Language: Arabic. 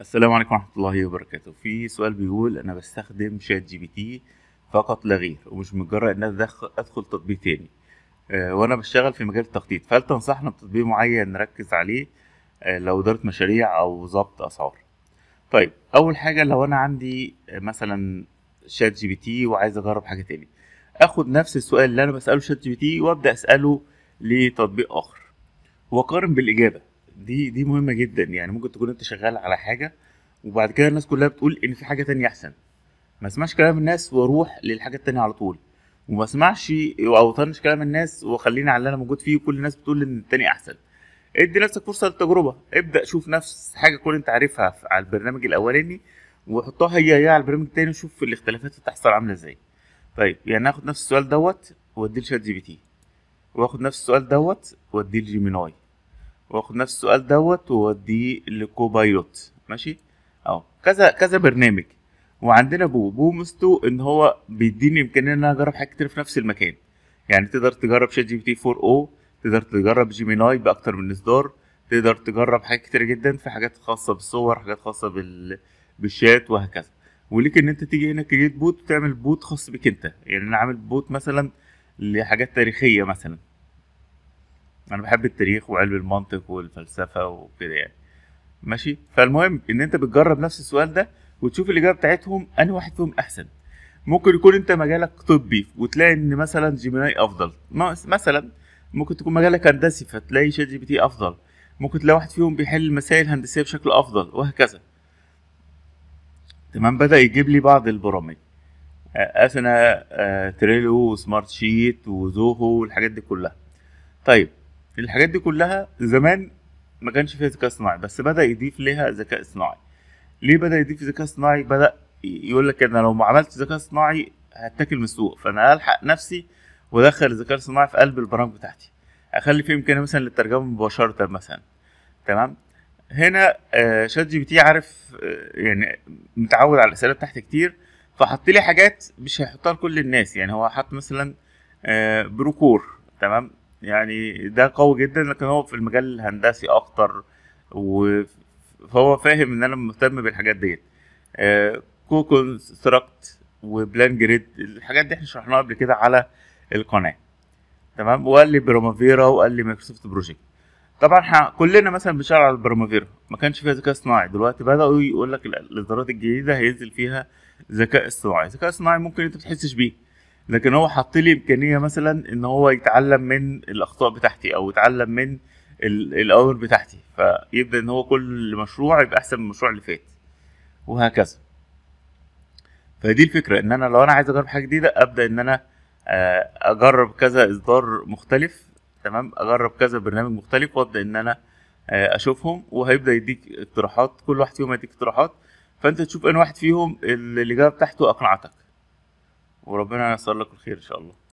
السلام عليكم ورحمة الله وبركاته في سؤال بيقول أنا بستخدم شات جي بي تي فقط لا غير ومش مجرد إن أنا أدخل تطبيق تاني آه، وأنا بشتغل في مجال التخطيط فهل تنصحنا بتطبيق معين نركز عليه آه، لو إدارة مشاريع أو ظبط أسعار طيب أول حاجة لو أنا عندي آه، مثلا شات جي بي تي وعايز أجرب حاجة تاني آخد نفس السؤال اللي أنا بسأله شات جي بي تي وأبدأ أسأله لتطبيق آخر وأقارن بالإجابة دي دي مهمه جدا يعني ممكن تكون انت شغال على حاجه وبعد كده الناس كلها بتقول ان في حاجه تانية احسن ما اسمعش كلام الناس واروح للحاجه التانية على طول وما اسمعش او طنش كلام الناس وخليني على اللي انا موجود فيه وكل الناس بتقول ان التاني احسن ادي نفسك فرصه للتجربه ابدا شوف نفس حاجه كل انت عارفها على البرنامج الاولاني وحطها هي هي على البرنامج التاني وشوف الاختلافات اللي بتحصل عامله ازاي طيب يعني ناخد نفس السؤال دوت واديه لشات جي بي تي واخد نفس السؤال دوت واديه لجيميناي واخد نفس السؤال دوت ووديه لكوبايلوت ماشي اهو كذا كذا برنامج وعندنا بو بو مستو ان هو بيديني امكانيه ان انا اجرب حاجات كتير في نفس المكان يعني تقدر تجرب شات جي بي تي 4 او تقدر تجرب جيميناي باكتر من اصدار تقدر تجرب حاجات كتير جدا في حاجات خاصه بالصور حاجات خاصه بال... بالشات وهكذا وليك ان انت تيجي هنا كريت بوت وتعمل بوت خاص بك انت يعني انا عامل بوت مثلا لحاجات تاريخيه مثلا انا بحب التاريخ وعلم المنطق والفلسفه وكده يعني ماشي فالمهم ان انت بتجرب نفس السؤال ده وتشوف الاجابه بتاعتهم انهي واحد فيهم احسن ممكن يكون انت مجالك طبي وتلاقي ان مثلا جيميناي افضل مثلا ممكن تكون مجالك هندسي فتلاقي شات جي بي تي افضل ممكن تلاقي واحد فيهم بيحل المسائل الهندسيه بشكل افضل وهكذا تمام بدا يجيب لي بعض البرامج اثنا تريلو وسمارت شيت وزوهو والحاجات دي كلها طيب الحاجات دي كلها زمان ما كانش فيها ذكاء اصطناعي بس بدا يضيف ليها ذكاء اصطناعي ليه بدا يضيف ذكاء اصطناعي بدا يقول لك انا لو ما عملتش ذكاء اصطناعي هتاكل من السوق فانا الحق نفسي وادخل الذكاء الاصطناعي في قلب البرامج بتاعتي اخلي فيه امكانيه مثلا للترجمه مباشره مثلا تمام هنا شات جي بي تي عارف آه، يعني متعود على الاسئله بتاعتي كتير فحط لي حاجات مش هيحطها لكل الناس يعني هو حط مثلا آه، بروكور تمام يعني ده قوي جدا لكن هو في المجال الهندسي اكتر و فهو فاهم ان انا مهتم بالحاجات ديت كوكون ستراكت وبلان جريد الحاجات دي احنا شرحناها قبل كده على القناه تمام وقال لي بروموفيرا وقال لي مايكروسوفت بروجكت طبعا احنا كلنا مثلا بنشتغل على البروموفيرا ما كانش فيها ذكاء اصطناعي دلوقتي بداوا يقول لك الاصدارات الجديده هينزل فيها ذكاء اصطناعي ذكاء اصطناعي ممكن انت ما تحسش بيه لكن هو حط لي امكانيه مثلا ان هو يتعلم من الاخطاء بتاعتي او يتعلم من الاوامر بتاعتي فيبدا ان هو كل مشروع يبقى احسن من المشروع اللي فات وهكذا فدي الفكره ان انا لو انا عايز اجرب حاجه جديده ابدا ان انا آه، اجرب كذا اصدار مختلف تمام اجرب كذا برنامج مختلف وابدا ان انا آه، اشوفهم وهيبدا يديك اقتراحات كل واحد فيهم هيديك اقتراحات فانت تشوف ان واحد فيهم اللي جاب تحته اقنعتك وربنا ييسر لك الخير ان شاء الله